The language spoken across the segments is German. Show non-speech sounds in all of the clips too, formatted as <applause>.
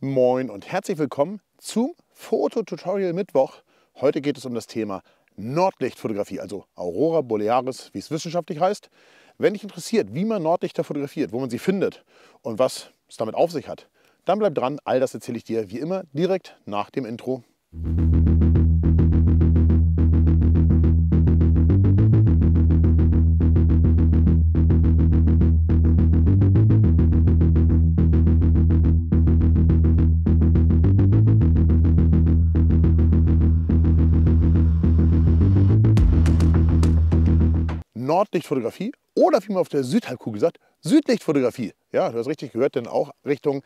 Moin und herzlich willkommen zum Fototutorial Mittwoch. Heute geht es um das Thema Nordlichtfotografie, also Aurora Borealis, wie es wissenschaftlich heißt. Wenn dich interessiert, wie man Nordlichter fotografiert, wo man sie findet und was es damit auf sich hat, dann bleib dran. All das erzähle ich dir wie immer direkt nach dem Intro. Nordlichtfotografie oder wie man auf der Südhalbkugel sagt, Südlichtfotografie. Ja, du hast richtig gehört, denn auch Richtung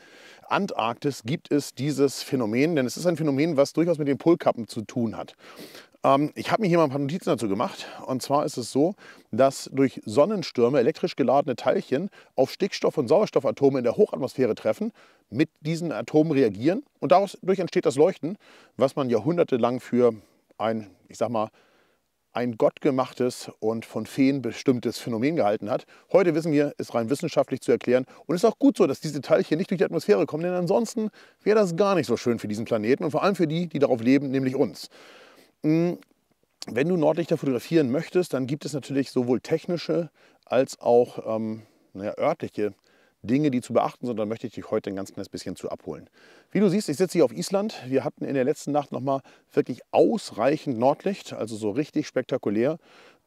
Antarktis gibt es dieses Phänomen, denn es ist ein Phänomen, was durchaus mit den Polkappen zu tun hat. Ähm, ich habe mir hier mal ein paar Notizen dazu gemacht. Und zwar ist es so, dass durch Sonnenstürme elektrisch geladene Teilchen auf Stickstoff- und Sauerstoffatome in der Hochatmosphäre treffen, mit diesen Atomen reagieren und daraus entsteht das Leuchten, was man jahrhundertelang für ein, ich sag mal, ein gottgemachtes und von Feen bestimmtes Phänomen gehalten hat. Heute wissen wir, ist rein wissenschaftlich zu erklären und ist auch gut so, dass diese Teilchen nicht durch die Atmosphäre kommen, denn ansonsten wäre das gar nicht so schön für diesen Planeten und vor allem für die, die darauf leben, nämlich uns. Hm, wenn du Nordlichter fotografieren möchtest, dann gibt es natürlich sowohl technische als auch ähm, naja, örtliche Dinge, die zu beachten sind. Da möchte ich dich heute ein ganz kleines bisschen zu abholen. Wie du siehst, ich sitze hier auf Island. Wir hatten in der letzten Nacht nochmal wirklich ausreichend Nordlicht, also so richtig spektakulär.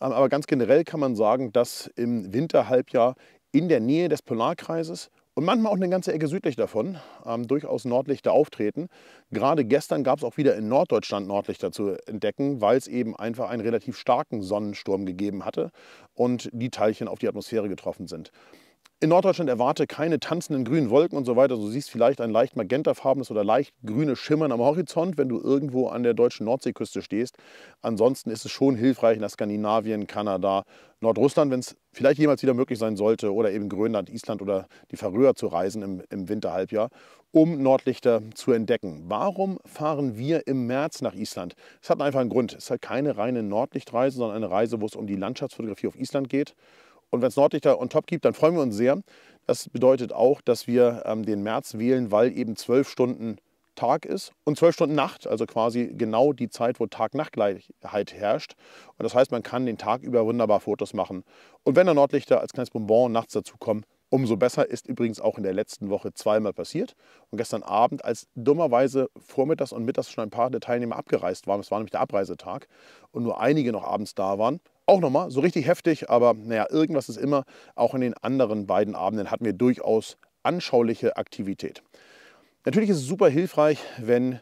Ähm, aber ganz generell kann man sagen, dass im Winterhalbjahr in der Nähe des Polarkreises und manchmal auch eine ganze Ecke südlich davon ähm, durchaus Nordlichter auftreten. Gerade gestern gab es auch wieder in Norddeutschland Nordlichter zu entdecken, weil es eben einfach einen relativ starken Sonnensturm gegeben hatte und die Teilchen auf die Atmosphäre getroffen sind. In Norddeutschland erwarte keine tanzenden grünen Wolken und so weiter. Du siehst vielleicht ein leicht magentafarbenes oder leicht grünes Schimmern am Horizont, wenn du irgendwo an der deutschen Nordseeküste stehst. Ansonsten ist es schon hilfreich nach Skandinavien, Kanada, Nordrussland, wenn es vielleicht jemals wieder möglich sein sollte, oder eben Grönland, Island oder die Färöer zu reisen im, im Winterhalbjahr, um Nordlichter zu entdecken. Warum fahren wir im März nach Island? Es hat einfach einen Grund. Es ist halt keine reine Nordlichtreise, sondern eine Reise, wo es um die Landschaftsfotografie auf Island geht und wenn es Nordlichter on top gibt, dann freuen wir uns sehr. Das bedeutet auch, dass wir ähm, den März wählen, weil eben zwölf Stunden Tag ist und zwölf Stunden Nacht, also quasi genau die Zeit, wo Tag-Nacht-Gleichheit herrscht. Und das heißt, man kann den Tag über wunderbar Fotos machen. Und wenn da Nordlichter als kleines Bonbon nachts dazukommen, umso besser ist übrigens auch in der letzten Woche zweimal passiert. Und gestern Abend, als dummerweise vormittags und mittags schon ein paar der Teilnehmer abgereist waren, es war nämlich der Abreisetag, und nur einige noch abends da waren, auch nochmal so richtig heftig, aber naja, irgendwas ist immer. Auch in den anderen beiden Abenden hatten wir durchaus anschauliche Aktivität. Natürlich ist es super hilfreich, wenn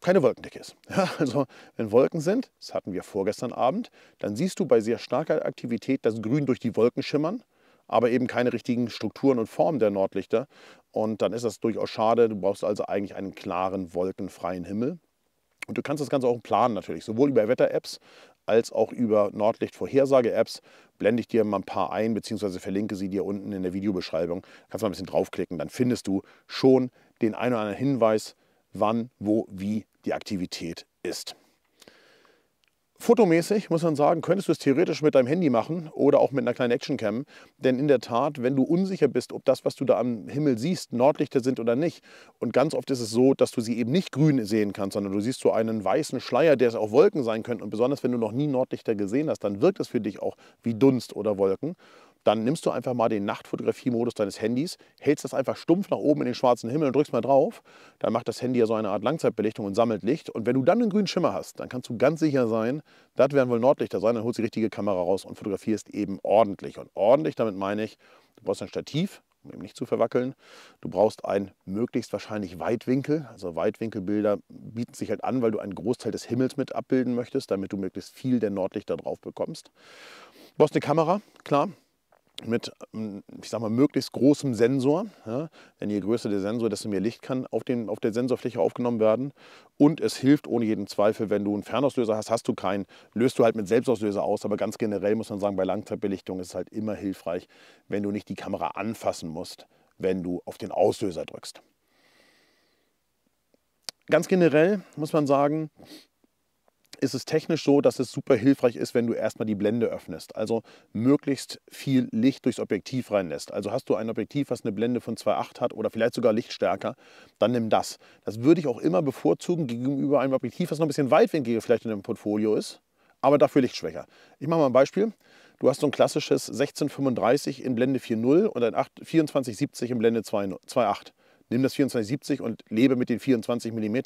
keine Wolkendecke ist. Ja, <laughs> also wenn Wolken sind, das hatten wir vorgestern Abend, dann siehst du bei sehr starker Aktivität das Grün durch die Wolken schimmern, aber eben keine richtigen Strukturen und Formen der Nordlichter. Und dann ist das durchaus schade. Du brauchst also eigentlich einen klaren, wolkenfreien Himmel. Und du kannst das Ganze auch planen natürlich, sowohl über Wetter-Apps als auch über nordlichtvorhersage apps blende ich dir mal ein paar ein, beziehungsweise verlinke sie dir unten in der Videobeschreibung. Kannst mal ein bisschen draufklicken, dann findest du schon den einen oder anderen Hinweis, wann, wo, wie die Aktivität ist. Fotomäßig muss man sagen, könntest du es theoretisch mit deinem Handy machen oder auch mit einer kleinen Actioncam. Denn in der Tat, wenn du unsicher bist, ob das, was du da am Himmel siehst, Nordlichter sind oder nicht, und ganz oft ist es so, dass du sie eben nicht grün sehen kannst, sondern du siehst so einen weißen Schleier, der es auch Wolken sein könnte. Und besonders wenn du noch nie Nordlichter gesehen hast, dann wirkt es für dich auch wie Dunst oder Wolken dann nimmst du einfach mal den Nachtfotografiemodus deines Handys, hältst das einfach stumpf nach oben in den schwarzen Himmel und drückst mal drauf. Dann macht das Handy ja so eine Art Langzeitbelichtung und sammelt Licht. Und wenn du dann einen grünen Schimmer hast, dann kannst du ganz sicher sein, das werden wohl Nordlichter sein. Dann holst du die richtige Kamera raus und fotografierst eben ordentlich. Und ordentlich, damit meine ich, du brauchst ein Stativ, um eben nicht zu verwackeln. Du brauchst einen möglichst wahrscheinlich Weitwinkel. Also Weitwinkelbilder bieten sich halt an, weil du einen Großteil des Himmels mit abbilden möchtest, damit du möglichst viel der Nordlichter drauf bekommst. Du brauchst eine Kamera, klar mit, ähm, ich sag mal, möglichst großem Sensor. Ja, denn je größer der Sensor, desto mehr Licht kann auf, den, auf der Sensorfläche aufgenommen werden. Und es hilft ohne jeden Zweifel, wenn du einen Fernauslöser hast, hast du keinen, löst du halt mit Selbstauslöser aus. Aber ganz generell muss man sagen, bei Langzeitbelichtung ist es halt immer hilfreich, wenn du nicht die Kamera anfassen musst, wenn du auf den Auslöser drückst. Ganz generell muss man sagen, ist es technisch so, dass es super hilfreich ist, wenn du erstmal die Blende öffnest. Also möglichst viel Licht durchs Objektiv reinlässt. Also hast du ein Objektiv, was eine Blende von 2,8 hat oder vielleicht sogar lichtstärker, dann nimm das. Das würde ich auch immer bevorzugen gegenüber einem Objektiv, was noch ein bisschen weitwinkliger vielleicht in deinem Portfolio ist, aber dafür lichtschwächer. Ich mache mal ein Beispiel. Du hast so ein klassisches 1635 in Blende 4.0 und ein 2470 in Blende 2.8 nimm das 2470 und lebe mit den 24 mm,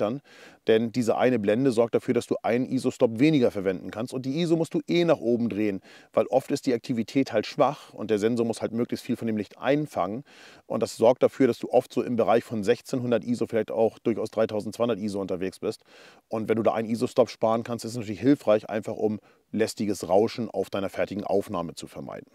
denn diese eine Blende sorgt dafür, dass du einen ISO-Stop weniger verwenden kannst und die ISO musst du eh nach oben drehen, weil oft ist die Aktivität halt schwach und der Sensor muss halt möglichst viel von dem Licht einfangen und das sorgt dafür, dass du oft so im Bereich von 1600 ISO, vielleicht auch durchaus 3200 ISO unterwegs bist und wenn du da einen ISO-Stop sparen kannst, ist es natürlich hilfreich, einfach um lästiges Rauschen auf deiner fertigen Aufnahme zu vermeiden.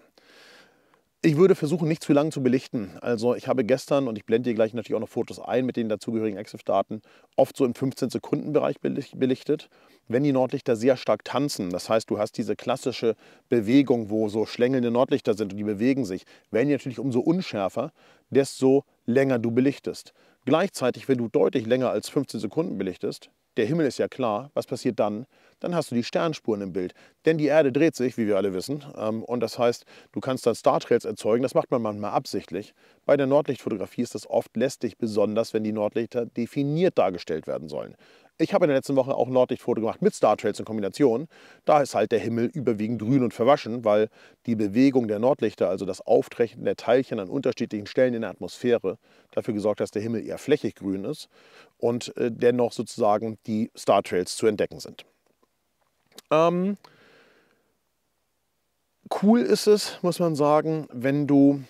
Ich würde versuchen, nicht zu lang zu belichten. Also ich habe gestern, und ich blende hier gleich natürlich auch noch Fotos ein mit den dazugehörigen EXIF-Daten, oft so im 15-Sekunden-Bereich belichtet, wenn die Nordlichter sehr stark tanzen. Das heißt, du hast diese klassische Bewegung, wo so schlängelnde Nordlichter sind und die bewegen sich. Werden die natürlich umso unschärfer, desto länger du belichtest. Gleichzeitig, wenn du deutlich länger als 15 Sekunden belichtest, der Himmel ist ja klar, was passiert dann? Dann hast du die Sternspuren im Bild. Denn die Erde dreht sich, wie wir alle wissen. Ähm, und das heißt, du kannst dann Startrails erzeugen. Das macht man manchmal absichtlich. Bei der Nordlichtfotografie ist das oft lästig, besonders wenn die Nordlichter definiert dargestellt werden sollen. Ich habe in der letzten Woche auch ein Nordlichtfoto gemacht mit Star Trails in Kombination. Da ist halt der Himmel überwiegend grün und verwaschen, weil die Bewegung der Nordlichter, also das Auftreten der Teilchen an unterschiedlichen Stellen in der Atmosphäre, dafür gesorgt hat, dass der Himmel eher flächig grün ist und äh, dennoch sozusagen die Star Trails zu entdecken sind. Ähm, cool ist es, muss man sagen, wenn du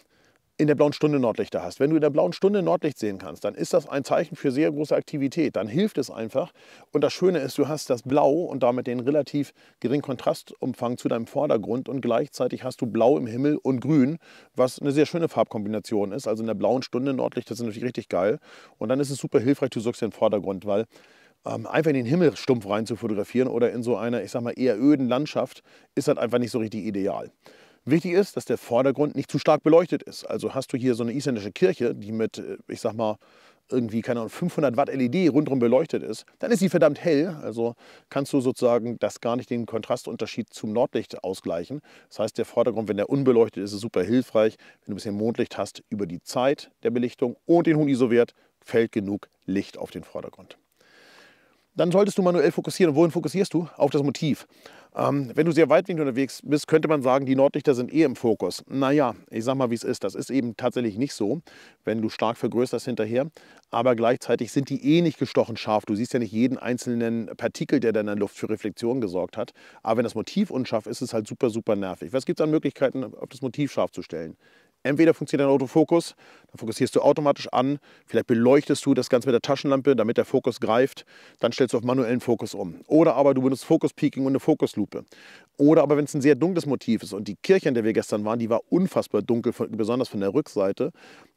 in der blauen Stunde Nordlichter hast. Wenn du in der blauen Stunde Nordlicht sehen kannst, dann ist das ein Zeichen für sehr große Aktivität. Dann hilft es einfach. Und das Schöne ist, du hast das Blau und damit den relativ geringen Kontrastumfang zu deinem Vordergrund und gleichzeitig hast du Blau im Himmel und Grün, was eine sehr schöne Farbkombination ist. Also in der blauen Stunde Nordlichter sind natürlich richtig geil. Und dann ist es super hilfreich, du suchst den Vordergrund, weil ähm, einfach in den Himmel stumpf rein zu fotografieren oder in so einer, ich sag mal, eher öden Landschaft, ist halt einfach nicht so richtig ideal. Wichtig ist, dass der Vordergrund nicht zu stark beleuchtet ist. Also hast du hier so eine isländische Kirche, die mit, äh, ich sag mal, irgendwie, keine Ahnung, 500 Watt LED rundherum beleuchtet ist, dann ist sie verdammt hell. Also kannst du sozusagen das gar nicht den Kontrastunterschied zum Nordlicht ausgleichen. Das heißt, der Vordergrund, wenn der unbeleuchtet ist, ist super hilfreich. Wenn du ein bisschen Mondlicht hast, über die Zeit der Belichtung und den hohen ISO-Wert fällt genug Licht auf den Vordergrund dann solltest du manuell fokussieren. Und wohin fokussierst du? Auf das Motiv. Ähm, wenn du sehr weitwinklig unterwegs bist, könnte man sagen, die Nordlichter sind eh im Fokus. Naja, ich sag mal, wie es ist. Das ist eben tatsächlich nicht so, wenn du stark vergrößerst hinterher. Aber gleichzeitig sind die eh nicht gestochen scharf. Du siehst ja nicht jeden einzelnen Partikel, der da in der Luft für Reflexion gesorgt hat. Aber wenn das Motiv unscharf ist, ist es halt super, super nervig. Was gibt es an Möglichkeiten, auf das Motiv scharf zu stellen? Entweder funktioniert dein Autofokus, dann fokussierst du automatisch an, vielleicht beleuchtest du das Ganze mit der Taschenlampe, damit der Fokus greift, dann stellst du auf manuellen Fokus um. Oder aber du benutzt Focus Peaking und eine Fokuslupe. Oder aber wenn es ein sehr dunkles Motiv ist und die Kirche, in der wir gestern waren, die war unfassbar dunkel, besonders von der Rückseite,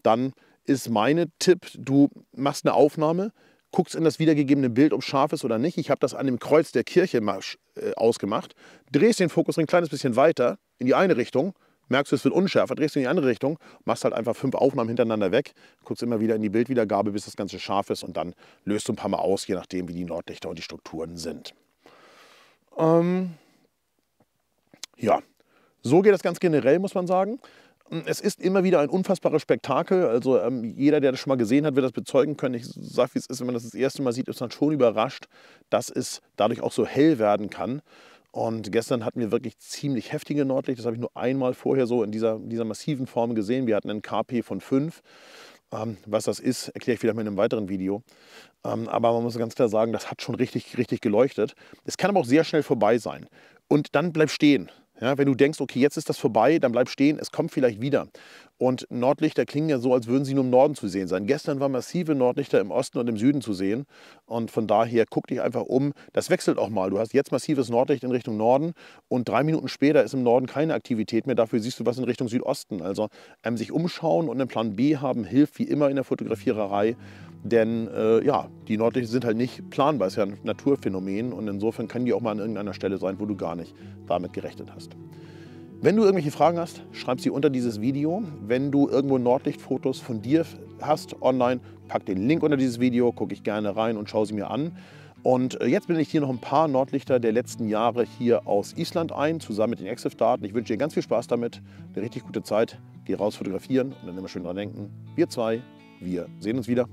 dann ist mein Tipp, du machst eine Aufnahme, guckst in das wiedergegebene Bild, ob scharf ist oder nicht. Ich habe das an dem Kreuz der Kirche äh, ausgemacht, drehst den Fokus ein kleines bisschen weiter in die eine Richtung, merkst du, es wird unschärfer, drehst du in die andere Richtung, machst halt einfach fünf Aufnahmen hintereinander weg, guckst immer wieder in die Bildwiedergabe, bis das Ganze scharf ist und dann löst du ein paar Mal aus, je nachdem, wie die Nordlichter und die Strukturen sind. Ähm ja, so geht das ganz generell, muss man sagen. Ähm, es ist immer wieder ein unfassbares Spektakel. Also ähm, jeder, der das schon mal gesehen hat, wird das bezeugen können. Ich sage, wie es ist, wenn man das das erste Mal sieht, ist man schon überrascht, dass es dadurch auch so hell werden kann. Und gestern hatten wir wirklich ziemlich heftige Nordlicht. Das habe ich nur einmal vorher so in dieser, dieser massiven Form gesehen. Wir hatten einen KP von 5. Ähm, was das ist, erkläre ich vielleicht mal in einem weiteren Video. Ähm, aber man muss ganz klar sagen, das hat schon richtig, richtig geleuchtet. Es kann aber auch sehr schnell vorbei sein. Und dann bleib stehen. Ja, wenn du denkst, okay, jetzt ist das vorbei, dann bleib stehen, es kommt vielleicht wieder. Und Nordlichter klingen ja so, als würden sie nur im Norden zu sehen sein. Gestern waren massive Nordlichter im Osten und im Süden zu sehen. Und von daher guck dich einfach um. Das wechselt auch mal. Du hast jetzt massives Nordlicht in Richtung Norden und drei Minuten später ist im Norden keine Aktivität mehr. Dafür siehst du was in Richtung Südosten. Also ähm, sich umschauen und einen Plan B haben hilft wie immer in der Fotografiererei. Denn äh, ja, die Nordlichter sind halt nicht planbar, es ist ja ein Naturphänomen und insofern können die auch mal an irgendeiner Stelle sein, wo du gar nicht damit gerechnet hast. Wenn du irgendwelche Fragen hast, schreib sie unter dieses Video. Wenn du irgendwo Nordlichtfotos von dir hast online, pack den Link unter dieses Video, gucke ich gerne rein und schaue sie mir an. Und äh, jetzt bin ich hier noch ein paar Nordlichter der letzten Jahre hier aus Island ein, zusammen mit den Exif-Daten. Ich wünsche dir ganz viel Spaß damit, eine richtig gute Zeit. Geh raus fotografieren und dann immer schön dran denken. Wir zwei, wir sehen uns wieder.